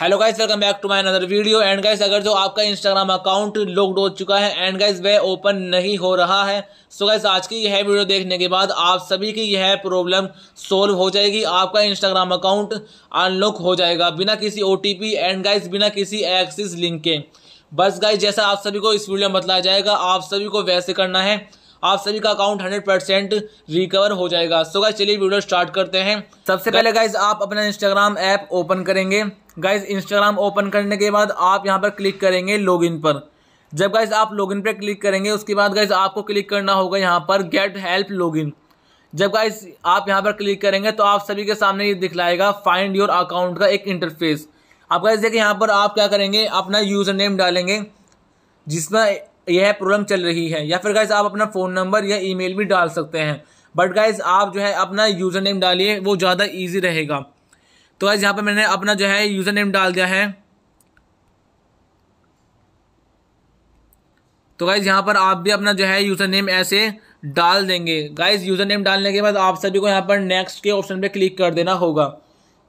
hello guys welcome back to my another video and guys अगर जो आपका Instagram account locked हो चुका है एंड गाइस वह ओपन नहीं हो रहा है सो so गाइस आज की यह वीडियो देखने के बाद आप सभी की यह प्रॉब्लम सोल्व हो जाएगी आपका इंस्टाग्राम अकाउंट अनलॉक हो जाएगा बिना किसी ओ एंड गाइस बिना किसी एक्सिस लिंक के बस गाइज जैसा आप सभी को इस वीडियो में बताया जाएगा आप सभी को वैसे करना है आप सभी का अकाउंट हंड्रेड परसेंट रिकवर हो जाएगा सो गाइज चलिए वीडियो स्टार्ट करते हैं सबसे पहले गाइज आप अपना इंस्टाग्राम ऐप ओपन करेंगे गाइज इंस्टाग्राम ओपन करने के बाद आप यहाँ पर क्लिक करेंगे लॉगिन पर जब गाइज आप लॉगिन पर क्लिक करेंगे उसके बाद गाइज आपको क्लिक करना होगा यहाँ पर गेट हेल्प लॉगिन जब गाइज आप यहाँ पर क्लिक करेंगे तो आप सभी के सामने ये दिखलाएगा फाइंड योर अकाउंट का एक इंटरफेस आप गाइज देखिए यहाँ पर आप क्या करेंगे अपना यूज़र नेम डालेंगे जिसमें यह प्रॉब्लम चल रही है या फिर गाइज आप अपना फ़ोन नंबर या ईमेल भी डाल सकते हैं बट गाइज आप जो है अपना यूज़र नेम डालिए वो ज़्यादा ईजी रहेगा तो गाइज यहाँ पर मैंने अपना जो है यूज़र नेम डाल दिया है तो गाइज़ यहाँ पर आप भी अपना जो है यूज़र नेम ऐसे डाल देंगे गाइज़ यूज़र नेम डालने के बाद आप सभी को यहाँ पर नेक्स्ट के ऑप्शन पे क्लिक कर देना होगा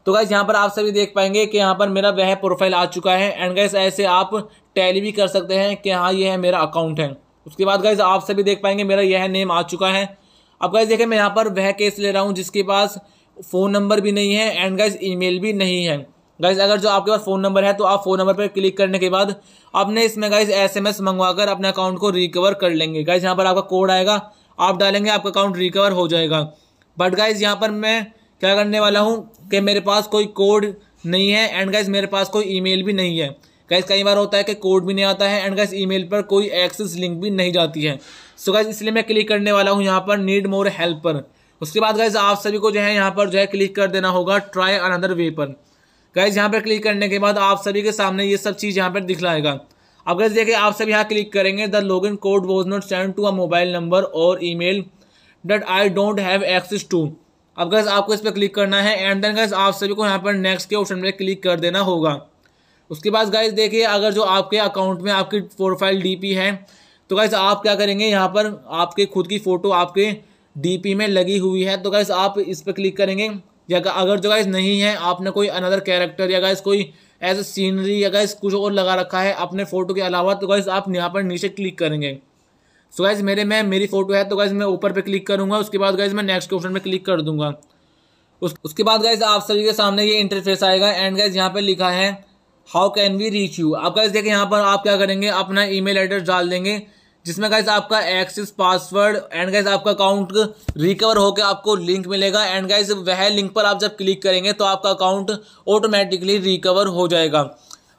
तो गाइज़ यहाँ पर आप सभी देख पाएंगे कि यहाँ पर मेरा वह प्रोफाइल आ चुका है एंड गाइज ऐसे आप टैली भी कर सकते हैं कि हाँ ये है मेरा अकाउंट है उसके बाद गाइज आप सभी देख पाएंगे मेरा यह नेम आ चुका है अब गाइज देखें मैं यहाँ पर वह केस ले रहा हूँ जिसके पास फ़ोन नंबर भी नहीं है एंड गाइज ईमेल भी नहीं है गाइज अगर जो आपके पास फ़ोन नंबर है तो आप फ़ोन नंबर पर क्लिक करने के बाद अपने इसमें गाइज एस एम एस मंगवा कर अपने अकाउंट को रिकवर कर लेंगे गाइज यहाँ पर आपका कोड आएगा आप डालेंगे आपका अकाउंट रिकवर हो जाएगा बट गाइज यहाँ पर मैं क्या करने वाला हूँ कि मेरे पास कोई कोड नहीं है एंड गाइज मेरे पास कोई ईमेल भी नहीं है गैस कई बार होता है कि कोड भी नहीं आता है एंड गैस ईमेल पर कोई एक्सेस लिंक भी नहीं जाती है सो so गैस इसलिए मैं क्लिक करने वाला हूँ यहाँ पर नीड मोर हेल्प पर उसके बाद गैस आप सभी को जो है यहाँ पर जो है क्लिक कर देना होगा ट्राई अनदर वे पर गैस यहाँ पर क्लिक करने के बाद आप सभी के सामने ये सब चीज़ यहाँ पर दिखलाएगा अब गैस देखिए आप सब यहाँ क्लिक करेंगे the log in code was not send to a mobile number और email that I don't have access to अब गैस आपको इस पर क्लिक करना है एंड देन गैस आप सभी को यहाँ पर नेक्स्ट के ऑप्शन पर क्लिक कर देना होगा उसके बाद गाइज देखिए अगर जो आपके अकाउंट में आपकी प्रोफाइल डी है तो गाइज आप क्या करेंगे यहाँ पर आपके खुद की फ़ोटो आपके डी में लगी हुई है तो गाइज आप इस पर क्लिक करेंगे या अगर जो गाइज नहीं है आपने कोई अनदर कैरेक्टर या गाइज कोई एज ए सीनरी या गाइज कुछ और लगा रखा है अपने फ़ोटो के अलावा तो गाइज आप यहाँ पर नीचे क्लिक करेंगे सो so गाइज मेरे में मेरी फ़ोटो है तो गाइज मैं ऊपर पे क्लिक करूँगा उसके बाद गाइज मैं नेक्स्ट ऑप्शन पे क्लिक कर दूंगा उस, उसके बाद गाइज आप सभी के सामने ये इंटरफेस आएगा एंड गाइज यहाँ पर लिखा है how can we reach you अब गाइज देखें यहाँ पर आप क्या करेंगे अपना ईमेल एड्रेस डाल देंगे जिसमें गाइज आपका एक्सेस पासवर्ड एंड गाइज आपका अकाउंट रिकवर होकर आपको लिंक मिलेगा एंड गाइज वह लिंक पर आप जब क्लिक करेंगे तो आपका अकाउंट ऑटोमेटिकली रिकवर हो जाएगा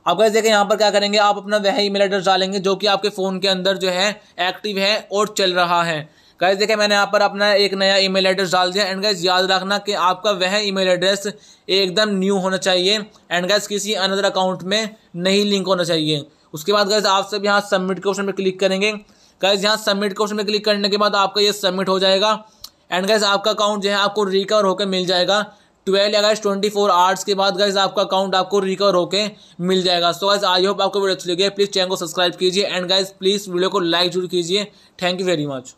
अब गाइज देखें यहाँ पर क्या करेंगे आप अपना वह ईमेल एड्रेस डालेंगे जो कि आपके फ़ोन के अंदर जो है एक्टिव है और चल रहा है गाइज देखिए मैंने यहाँ पर अपना एक नया ईमेल एड्रेस डाल दिया एंड गाइज याद रखना कि आपका वह ईमेल एड्रेस एकदम न्यू होना चाहिए एंड गाइज किसी अनदर अकाउंट में नहीं लिंक होना चाहिए उसके बाद गाइज आप सब यहाँ सबमिट के ऑप्शन पर क्लिक करेंगे गाइज यहाँ सबमिट के ऑप्शन पर क्लिक करने के बाद आपका ये सबमिट हो जाएगा एंड गाइज आपका अकाउंट जो है आपको रिकवर होकर मिल जाएगा ट्वेल्व या गैस ट्वेंटी फोर आवर्स के बाद गाइज आपका अकाउंट आपको रिकवर होकर मिल जाएगा सो गाइज आई होप आपको वीडियो अच्छी लगी प्लीज़ चैनल को सब्सक्राइब कीजिए एंड गाइज प्लीज़ वीडियो को लाइक जरूर कीजिए थैंक यू वेरी मच